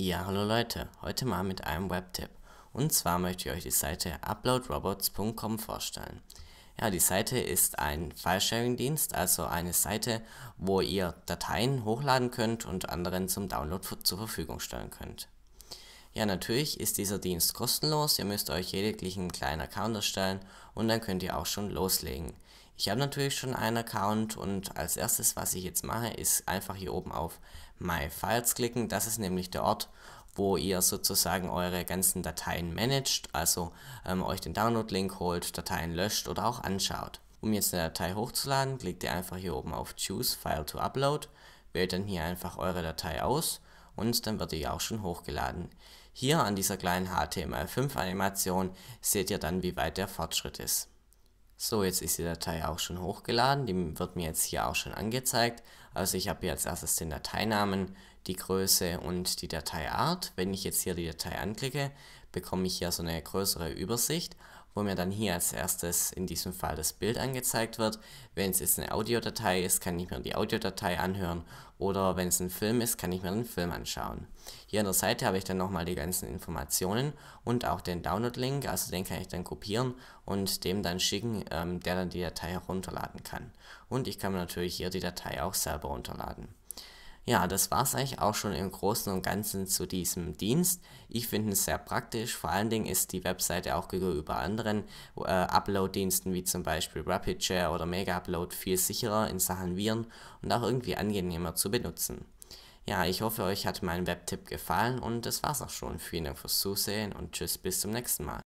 Ja, hallo Leute, heute mal mit einem Webtipp. Und zwar möchte ich euch die Seite uploadrobots.com vorstellen. Ja, die Seite ist ein File-Sharing-Dienst, also eine Seite, wo ihr Dateien hochladen könnt und anderen zum Download zur Verfügung stellen könnt. Ja, natürlich ist dieser Dienst kostenlos, ihr müsst euch lediglich einen kleinen Account erstellen und dann könnt ihr auch schon loslegen. Ich habe natürlich schon einen Account und als erstes, was ich jetzt mache, ist einfach hier oben auf My Files klicken. Das ist nämlich der Ort, wo ihr sozusagen eure ganzen Dateien managt, also ähm, euch den Download-Link holt, Dateien löscht oder auch anschaut. Um jetzt eine Datei hochzuladen, klickt ihr einfach hier oben auf Choose File to Upload, wählt dann hier einfach eure Datei aus und dann wird die auch schon hochgeladen. Hier an dieser kleinen HTML5 Animation seht ihr dann, wie weit der Fortschritt ist. So, jetzt ist die Datei auch schon hochgeladen, die wird mir jetzt hier auch schon angezeigt. Also ich habe hier als erstes den Dateinamen, die Größe und die Dateiart. Wenn ich jetzt hier die Datei anklicke, bekomme ich hier so eine größere Übersicht, wo mir dann hier als erstes in diesem Fall das Bild angezeigt wird. Wenn es jetzt eine Audiodatei ist, kann ich mir die Audiodatei anhören oder wenn es ein Film ist, kann ich mir den Film anschauen. Hier an der Seite habe ich dann nochmal die ganzen Informationen und auch den Download-Link, also den kann ich dann kopieren und dem dann schicken, ähm, der dann die Datei herunterladen kann. Und ich kann mir natürlich hier die Datei auch selber runterladen. Ja, das war es eigentlich auch schon im Großen und Ganzen zu diesem Dienst. Ich finde es sehr praktisch. Vor allen Dingen ist die Webseite auch gegenüber anderen äh, Upload-Diensten wie zum Beispiel RapidShare oder Mega Upload viel sicherer in Sachen Viren und auch irgendwie angenehmer zu benutzen. Ja, ich hoffe, euch hat mein Webtipp gefallen und das war's auch schon. Vielen Dank fürs Zusehen und tschüss, bis zum nächsten Mal.